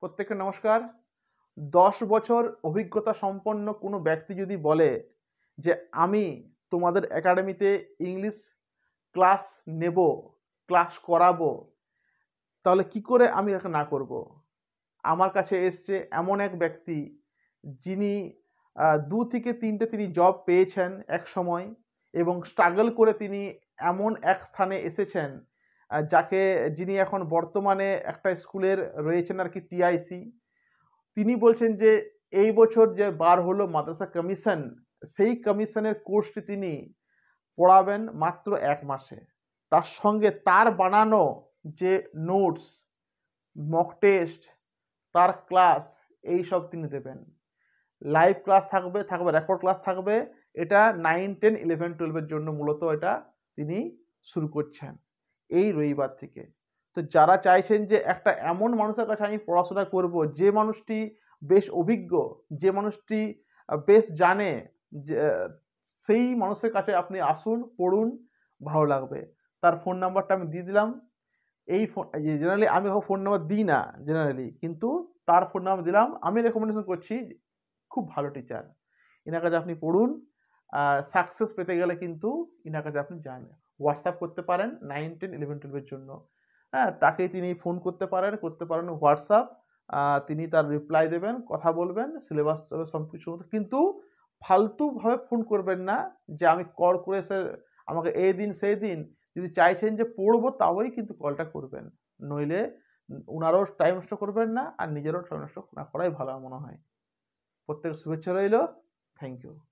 প্রত্যেককে নমস্কার দশ বছর অভিজ্ঞতা সম্পন্ন কোনো ব্যক্তি যদি বলে যে আমি তোমাদের একাডেমিতে ইংলিশ ক্লাস নেব ক্লাস করাবো তাহলে কি করে আমি তাকে না করব। আমার কাছে এসছে এমন এক ব্যক্তি যিনি দু থেকে তিনটে তিনি জব পেয়েছেন এক সময় এবং স্ট্রাগল করে তিনি এমন এক স্থানে এসেছেন যাকে যিনি এখন বর্তমানে একটা স্কুলের রয়েছেন আর কি টিআইসি তিনি বলছেন যে এই বছর যে বার হলো মাদ্রাসা কমিশন সেই কমিশনের কোর্সটি তিনি পড়াবেন মাত্র এক মাসে তার সঙ্গে তার বানানো যে নোটস মক টেস্ট তার ক্লাস এই সব তিনি দেবেন লাইভ ক্লাস থাকবে থাকবে রেকর্ড ক্লাস থাকবে এটা নাইন টেন ইলেভেন টুয়েলভের জন্য মূলত এটা তিনি শুরু করছেন এই রবিবার থেকে তো যারা চাইছেন যে একটা এমন মানুষের কাছে আমি পড়াশোনা করব যে মানুষটি বেশ অভিজ্ঞ যে মানুষটি বেশ জানে যে সেই মানুষের কাছে আপনি আসুন পড়ুন ভালো লাগবে তার ফোন নাম্বারটা আমি দিয়ে দিলাম এই ফোন জেনারেলি আমি ফোন নাম্বার দিই না জেনারেলি কিন্তু তার ফোন নাম্বার দিলাম আমি রেকমেন্ডেশন করছি খুব ভালো টিচার এনার কাছে আপনি পড়ুন সাকসেস পেতে গেলে কিন্তু এনার কাছে আপনি জানেন হোয়াটসঅ্যাপ করতে পারেন নাইন টেন ইলেভেন টুয়েলভের জন্য হ্যাঁ তাকে তিনি ফোন করতে পারেন করতে পারেন হোয়াটসঅ্যাপ তিনি তার রিপ্লাই দেবেন কথা বলবেন সিলেবাস সব কিছু কিন্তু ফালতুভাবে ফোন করবেন না যে আমি কল করে সে আমাকে এই দিন সেই দিন যদি চাইছেন যে পড়বো তাওই কিন্তু কলটা করবেন নইলে ওনারও টাইম নষ্ট করবেন না আর নিজেরও টাইম নষ্ট না করাই ভালো মনে হয় প্রত্যেক শুভেচ্ছা রইল থ্যাংক ইউ